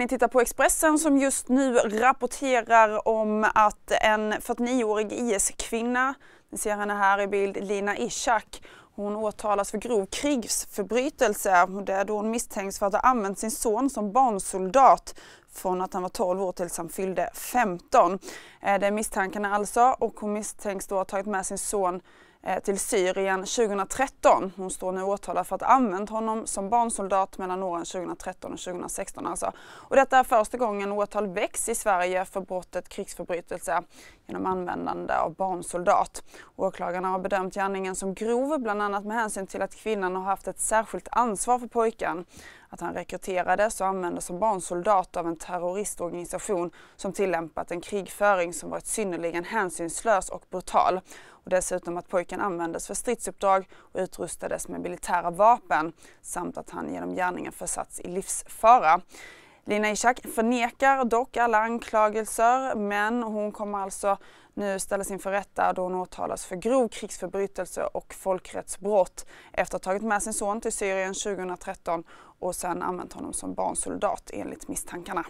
Ni tittar på Expressen som just nu rapporterar om att en 49-årig IS-kvinna, ni ser henne här i bild, Lina Ishak, hon åtalas för grov krigsförbrytelse Det är då hon misstänks för att ha använt sin son som barnsoldat från att han var 12 år tills han fyllde 15. Eh, det är misstankarna alltså och hon misstänks då ha tagit med sin son eh, till Syrien 2013. Hon står nu åtalad för att ha använt honom som barnsoldat mellan åren 2013 och 2016. Alltså. Och detta är första gången åtal väcks i Sverige för brottet krigsförbrytelse genom användande av barnsoldat. Åklagarna har bedömt gärningen som grov bland annat med hänsyn till att kvinnan har haft ett särskilt ansvar för pojken att han rekryterades och användes som barnsoldat av en terroristorganisation som tillämpat en krigföring som varit synnerligen hänsynslös och brutal. Och dessutom att pojken användes för stridsuppdrag och utrustades med militära vapen samt att han genom gärningen försatts i livsfara. Lina Ishak förnekar dock alla anklagelser men hon kommer alltså nu ställas inför rätta då hon åtalas för grov krigsförbrytelse och folkrättsbrott efter att ha tagit med sin son till Syrien 2013 och sen använt honom som barnsoldat enligt misstankarna.